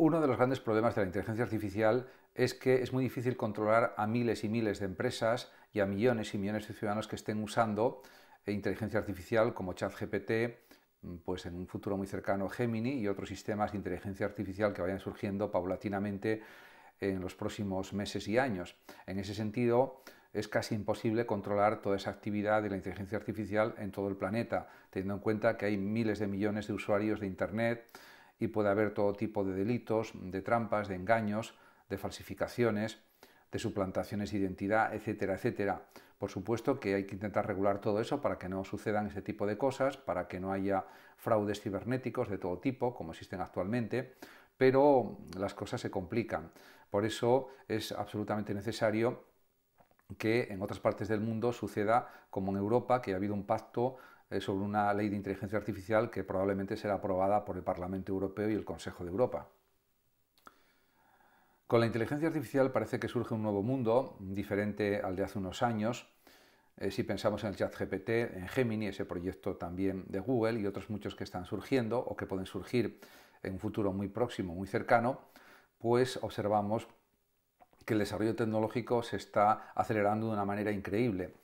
Uno de los grandes problemas de la inteligencia artificial es que es muy difícil controlar a miles y miles de empresas y a millones y millones de ciudadanos que estén usando eh, inteligencia artificial como ChatGPT, mm, pues en un futuro muy cercano Gemini y otros sistemas de inteligencia artificial que vayan surgiendo paulatinamente en los próximos meses y años. En ese sentido, es casi imposible controlar toda esa actividad de la inteligencia artificial en todo el planeta, teniendo en cuenta que hay miles de millones de usuarios de Internet, y puede haber todo tipo de delitos, de trampas, de engaños, de falsificaciones, de suplantaciones de identidad, etcétera, etcétera. Por supuesto que hay que intentar regular todo eso para que no sucedan ese tipo de cosas, para que no haya fraudes cibernéticos de todo tipo, como existen actualmente, pero las cosas se complican. Por eso es absolutamente necesario que en otras partes del mundo suceda como en Europa, que ha habido un pacto sobre una ley de inteligencia artificial que probablemente será aprobada por el Parlamento Europeo y el Consejo de Europa. Con la inteligencia artificial parece que surge un nuevo mundo, diferente al de hace unos años. Eh, si pensamos en el ChatGPT, en Gemini, ese proyecto también de Google y otros muchos que están surgiendo o que pueden surgir en un futuro muy próximo, muy cercano, pues observamos que el desarrollo tecnológico se está acelerando de una manera increíble.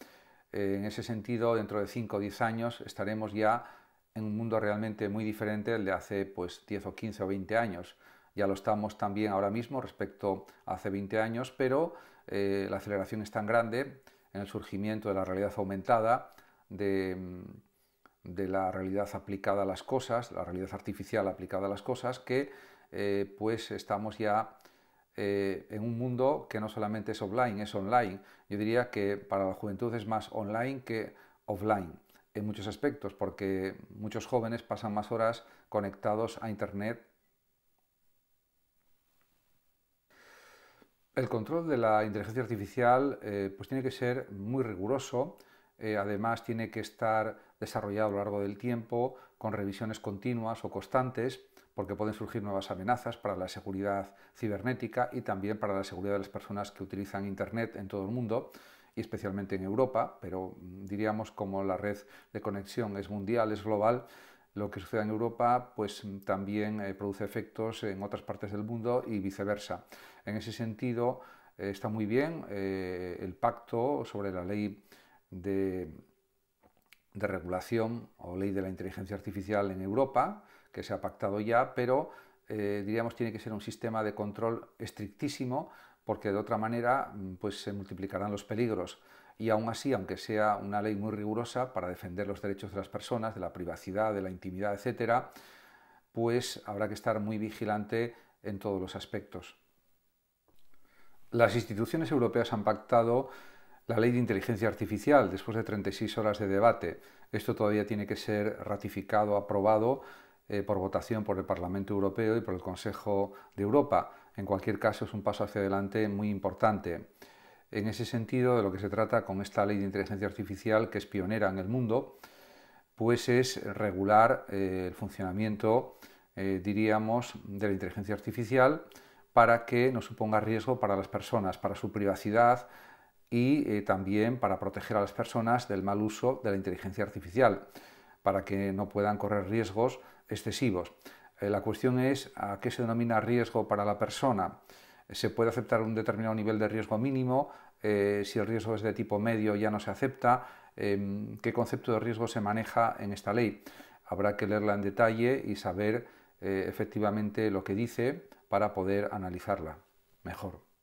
Eh, en ese sentido, dentro de 5 o 10 años estaremos ya en un mundo realmente muy diferente al de hace pues, 10 o 15 o 20 años. Ya lo estamos también ahora mismo respecto a hace 20 años, pero eh, la aceleración es tan grande en el surgimiento de la realidad aumentada, mm, de, la realidad aplicada a las cosas, la realidad artificial aplicada a las cosas, que eh, pues estamos ya eh, en un mundo que no solamente es offline, es online. Yo diría que para la juventud es más online que offline en muchos aspectos, porque muchos jóvenes pasan más horas conectados a Internet. El control de la inteligencia artificial eh, pues tiene que ser muy riguroso, eh, además tiene que estar desarrollado a lo largo del tiempo con revisiones continuas o constantes, porque pueden surgir nuevas amenazas para la seguridad cibernética y también para la seguridad de las personas que utilizan Internet en todo el mundo y especialmente en Europa, pero mm, diríamos como la red de conexión es mundial, es global, lo que sucede en Europa pues mm, también eh, produce efectos en otras partes del mundo y viceversa. En ese sentido eh, está muy bien eh, el pacto sobre la ley de de regulación o ley de la inteligencia artificial en Europa, que se ha pactado ya, pero eh, diríamos tiene que ser un sistema de control estrictísimo, porque de otra manera mm, pues, se multiplicarán los peligros. Y aún así, aunque sea una ley muy rigurosa para defender los derechos de las personas, de la privacidad, de la intimidad, etc., pues habrá que estar muy vigilante en todos los aspectos. Las instituciones europeas han pactado la ley de inteligencia artificial, después de 36 horas de debate. Esto todavía tiene que ser ratificado, aprobado eh, por votación por el Parlamento Europeo y por el Consejo de Europa. En cualquier caso, es un paso hacia adelante muy importante. En ese sentido, de lo que se trata con esta ley de inteligencia artificial, que es pionera en el mundo, pues es regular eh, el funcionamiento, eh, diríamos, de la inteligencia artificial para que no suponga riesgo para las personas, para su privacidad, y eh, también para proteger a las personas del mal uso de la inteligencia artificial, para que no puedan correr riesgos excesivos. Eh, la cuestión es a qué se denomina riesgo para la persona. Se puede aceptar un determinado nivel de riesgo mínimo, eh, si el riesgo es de tipo medio ya no se acepta, em, qué concepto de riesgo se maneja en esta ley. Habrá que leerla en detalle y saber efectivamente lo que dice para poder analizarla mejor.